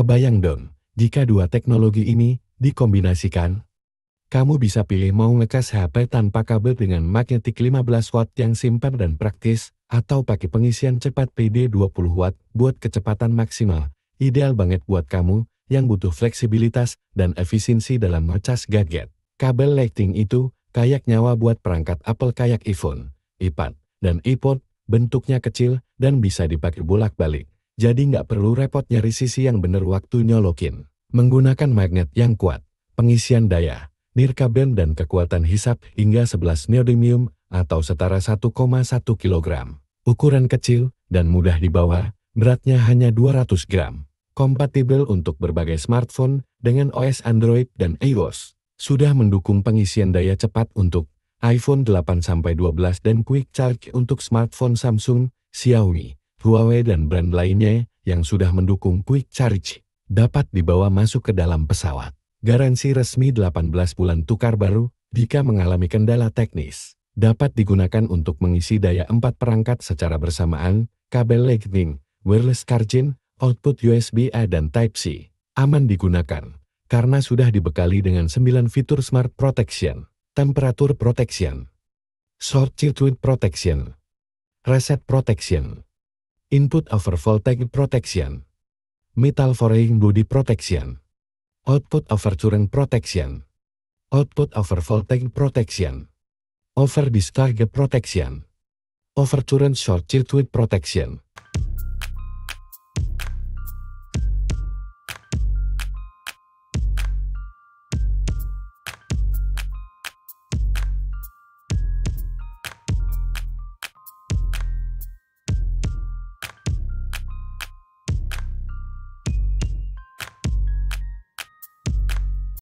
Kebayang dong, jika dua teknologi ini dikombinasikan, kamu bisa pilih mau ngecas HP tanpa kabel dengan magnetik 15 watt yang simpel dan praktis, atau pakai pengisian cepat PD 20 watt buat kecepatan maksimal. Ideal banget buat kamu yang butuh fleksibilitas dan efisiensi dalam ngecas gadget. Kabel lighting itu kayak nyawa buat perangkat Apple kayak iPhone, iPad, dan iPod, bentuknya kecil dan bisa dipakai bolak-balik jadi nggak perlu repot nyari sisi yang bener waktu nyolokin. Menggunakan magnet yang kuat, pengisian daya, nirkaben dan kekuatan hisap hingga 11 neodymium atau setara 1,1 kg. Ukuran kecil dan mudah dibawa, beratnya hanya 200 gram. Kompatibel untuk berbagai smartphone dengan OS Android dan iOS. Sudah mendukung pengisian daya cepat untuk iPhone 8-12 dan Quick Charge untuk smartphone Samsung, Xiaomi, Huawei dan brand lainnya yang sudah mendukung Quick Charge dapat dibawa masuk ke dalam pesawat. Garansi resmi 18 bulan tukar baru jika mengalami kendala teknis dapat digunakan untuk mengisi daya empat perangkat secara bersamaan, kabel Lightning, wireless charging, output USB-A dan Type-C. Aman digunakan, karena sudah dibekali dengan 9 fitur Smart Protection, Temperature Protection, Short Circuit Protection, Reset Protection, Input over voltage protection. Metal foreign body protection. Output over current protection. Output over voltage protection. Over discharge protection. Over current short circuit protection.